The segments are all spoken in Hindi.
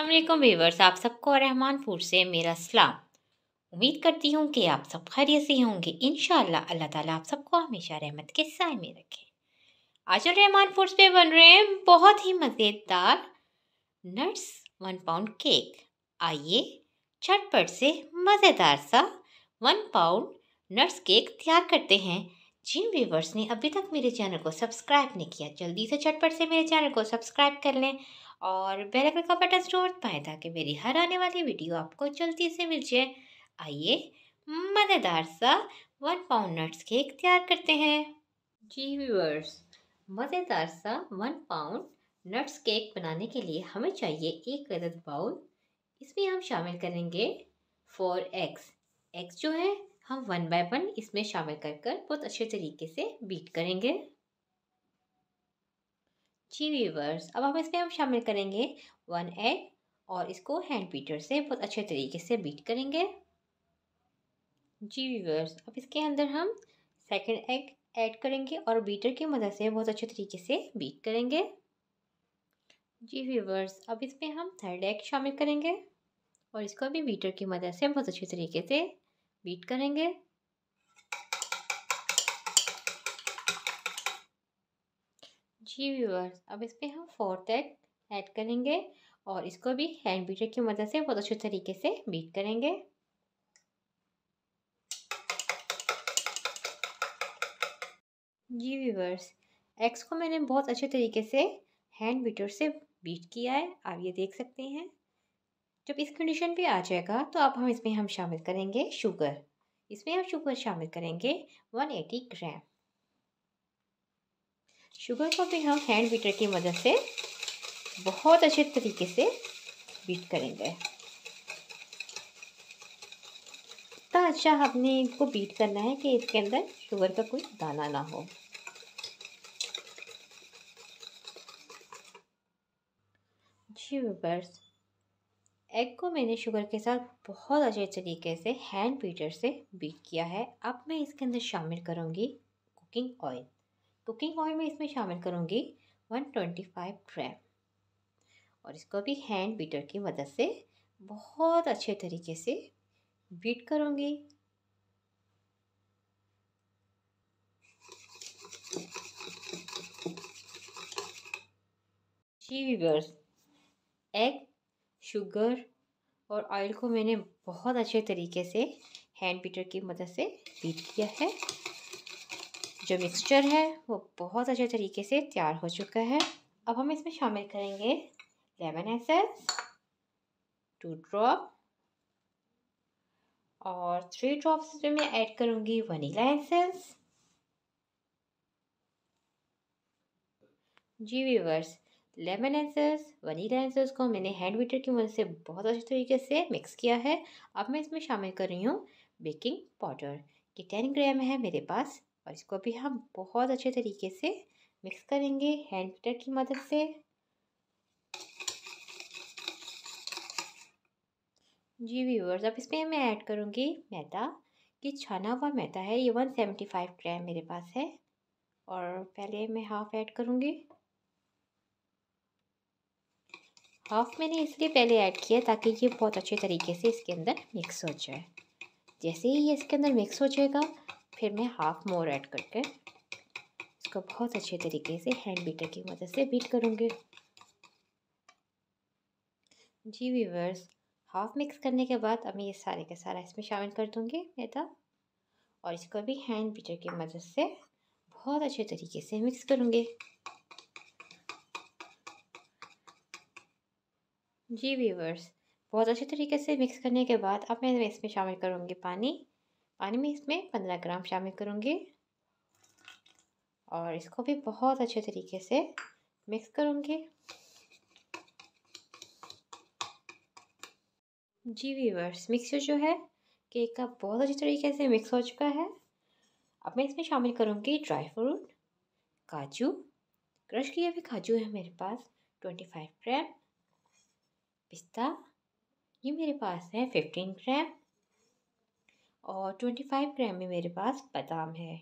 अल्लाम वीवर्स आप सबको रहमान फूड से मेरा सलाम उम्मीद करती हूँ कि आप सब खैरियत से होंगे इन अल्लाह ताला आप सबको हमेशा रहमत के साय में रखें आज रहमान फूड्स पे बन रहे हैं बहुत ही मज़ेदार नट्स वन पाउंड केक आइए छटपट से मज़ेदार सा वन पाउंड नट्स केक तैयार करते हैं जिन वीवर्स ने अभी तक मेरे चैनल को सब्सक्राइब नहीं किया जल्दी से छटपट से मेरे चैनल को सब्सक्राइब कर लें और बेल आइकन का बटन जरूर दबाएं ताकि मेरी हर आने वाली वीडियो आपको जल्दी से मिल जाए आइए मज़ेदार सा वन पाउंड नट्स केक तैयार करते हैं जी व्यूअर्स मज़ेदार सा वन पाउंड नट्स केक बनाने के लिए हमें चाहिए एक अदद बाउल इसमें हम शामिल करेंगे फोर एग्स एग्स जो है हम वन बाय वन इसमें शामिल कर कर बहुत अच्छे तरीके से बीट करेंगे जी वीवर्स अब हम इसमें हम शामिल करेंगे वन एग और इसको हैंड बीटर से बहुत अच्छे तरीके से बीट करेंगे जी वीवर्स अब इसके अंदर हम सेकेंड एग ऐड करेंगे और बीटर की मदद से बहुत अच्छे तरीके से बीट करेंगे जी वीवर्स अब इसमें हम थर्ड एग शामिल करेंगे और इसको भी बीटर की मदद से बहुत अच्छे तरीके से बीट करेंगे जी व्यूअर्स अब इस पर हम फोर तक ऐड करेंगे और इसको भी हैंड बीटर की मदद से बहुत अच्छे तरीके से बीट करेंगे जी व्यूअर्स एग्स को मैंने बहुत अच्छे तरीके से हैंड बीटर से बीट किया है आप ये देख सकते हैं जब इस कंडीशन पे आ जाएगा तो अब हम इसमें हम शामिल करेंगे शुगर इसमें हम शुगर शामिल करेंगे 180 ग्राम शुगर को भी हम हैंड बीटर की मदद से बहुत अच्छे तरीके से बीट करेंगे इतना अच्छा हमने इनको बीट करना है कि इसके अंदर शुगर का कोई दाना ना हो जी एग को मैंने शुगर के साथ बहुत अच्छे तरीके से हैंड बीटर से बीट किया है अब मैं इसके अंदर शामिल करूंगी कुकिंग ऑयल कुकिंग ऑयल में इसमें शामिल करूँगी 125 ग्राम और इसको भी हैंड बीटर की मदद से बहुत अच्छे तरीके से बीट करूँगी जी वीवर्स एग शुगर और ऑयल को मैंने बहुत अच्छे तरीके से हैंड बीटर की मदद से बीट किया है जो मिक्सचर है वो बहुत अच्छे तरीके से तैयार हो चुका है अब हम इसमें शामिल करेंगे लेमन एसेंस टू ड्रॉप और थ्री ड्रॉप्स इसमें मैं ऐड करूँगी वनीला एसेंस जी viewers lemon essence vanilla essence को मैंने हैंड बीटर की मदद से बहुत अच्छे तरीके से मिक्स किया है अब मैं इसमें शामिल कर रही हूँ बेकिंग पाउडर ये टेन ग्राम है मेरे पास और इसको भी हम बहुत अच्छे तरीके से मिक्स करेंगे हैंड बीटर की मदद से जी व्यूवर्स अब इसमें मैं ऐड करूँगी मैदा ये छाना हुआ मैदा है ये वन सेवेंटी फाइव ग्राम मेरे पास है और पहले मैं हाफ़ ऐड करूँगी हाफ़ मैंने इसलिए पहले ऐड किया ताकि ये बहुत अच्छे तरीके से इसके अंदर मिक्स हो जाए जैसे ही ये इसके अंदर मिक्स हो जाएगा फिर मैं हाफ मोर ऐड करके इसको बहुत अच्छे तरीके से हैंड बीटर की मदद से बीट करूँगी जी वीवर्स हाफ मिक्स करने के बाद अब मैं ये सारे का सारा इसमें शामिल कर दूँगी मैदा और इसको भी हैंड बीटर की मदद से बहुत अच्छे तरीके से मिक्स करूँगी जी वीवर्स बहुत अच्छे तरीके से मिक्स करने के बाद अब मैं इसमें शामिल करूँगी पानी पानी में इसमें पंद्रह ग्राम शामिल करूँगी और इसको भी बहुत अच्छे तरीके से मिक्स करूँगी जी वीवर्स मिक्सचर जो है केक का बहुत अच्छे तरीके से मिक्स हो चुका है अब मैं इसमें शामिल करूँगी ड्राई फ्रूट काजू क्रश किए हुए काजू है मेरे पास ट्वेंटी फाइव ग्राम पिस्ता ये मेरे पास है फिफ्टीन ग्राम और ट्वेंटी फाइव ग्राम में मेरे पास बादाम है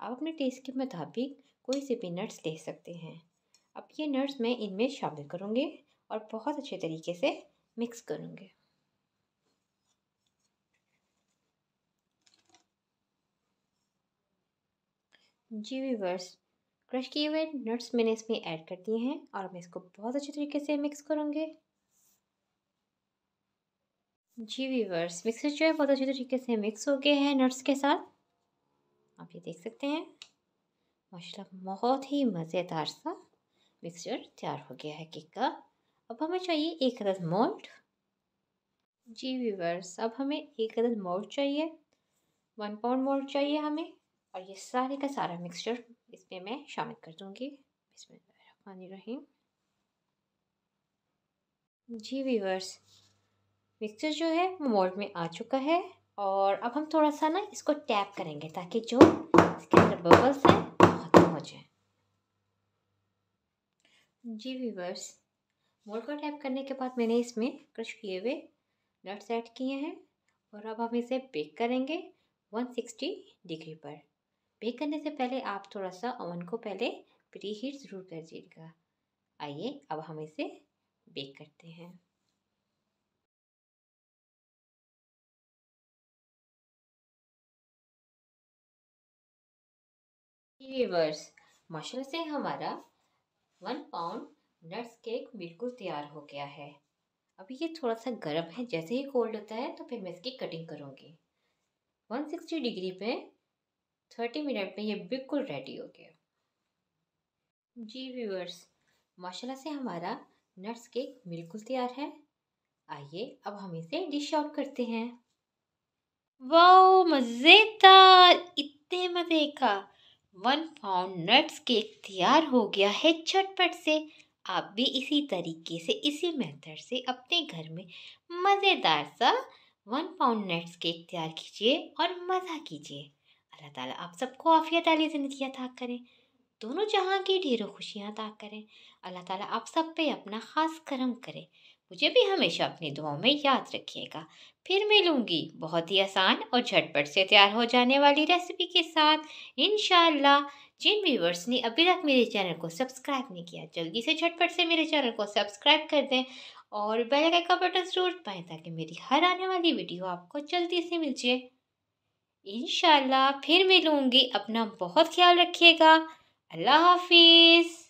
आप अपने टेस्ट के मुताबिक कोई से भी नट्स ले सकते हैं अब ये नट्स मैं इनमें शामिल करूँगी और बहुत अच्छे तरीके से मिक्स करूँगी जी वीवर्स क्रश किए हुए नट्स मैंने इसमें ऐड कर दिए हैं और मैं इसको बहुत अच्छे तरीके से मिक्स करूँगी जी वीवर्स मिक्सचर जो है बहुत अच्छे तरीके से मिक्स हो गए हैं नट्स के साथ आप ये देख सकते हैं माशाल्लाह बहुत ही मज़ेदार सा मिक्सचर तैयार हो गया है केक का अब हमें चाहिए एक अदद मोल्ट जी वीवर्स अब हमें एक अदद मोल्ट चाहिए वन पाउंड मोल्ट चाहिए हमें और ये सारे का सारा मिक्सचर इसमें मैं शामिल कर दूँगी इसमें रहीम जी वीवर्स मिक्सचर जो है वो मोल्ड में आ चुका है और अब हम थोड़ा सा ना इसको टैप करेंगे ताकि जो इसके अंदर बबल्स हैं वो ख़त्म हो जाए जी वीवर्स मोल्ड को टैप करने के बाद मैंने इसमें क्रश किए हुए नट्स ऐड किए हैं और अब हम इसे बेक करेंगे 160 डिग्री पर बेक करने से पहले आप थोड़ा सा ओवन को पहले प्री हीट ज़रूर कर दीजिएगा आइए अब हम इसे बेक करते हैं व्यूवर्स मशरूम से हमारा वन पाउंड नट्स केक बिल्कुल तैयार हो गया है अभी ये थोड़ा सा गर्म है जैसे ही कोल्ड होता है तो फिर मैं इसकी कटिंग करूँगी वन सिक्सटी डिग्री पे थर्टी मिनट में ये बिल्कुल रेडी हो गया जी व्यूअर्स माशाल्लाह से हमारा नट्स केक बिल्कुल तैयार है आइए अब हम इसे डिश आउट करते हैं वाह मज़ेदार इतने मज़े का वन पाउंड नट्स केक तैयार हो गया है झटपट से आप भी इसी तरीके से इसी मेथड से अपने घर में मज़ेदार सा वन पाउंड नट्स केक तैयार कीजिए और मज़ा कीजिए अल्लाह ताला आप सबको आफियत आली ज़िंदगी अता करें दोनों जहाँ की ढेरों खुशियाँ अता करें अल्लाह ताला आप सब पे अपना ख़ास करम करें मुझे भी हमेशा अपनी दुआओं में याद रखिएगा फिर मिलूंगी बहुत ही आसान और झटपट से तैयार हो जाने वाली रेसिपी के साथ इन जिन व्यूवर्स ने अभी तक मेरे चैनल को सब्सक्राइब नहीं किया जल्दी से झटपट से मेरे चैनल को सब्सक्राइब कर दें और बेल आइकन का बटन जरूर पाएँ ताकि मेरी हर आने वाली वीडियो आपको जल्दी से मिल जाए इन फिर मिलूँगी अपना बहुत ख्याल रखिएगा अल्लाह हाफिज़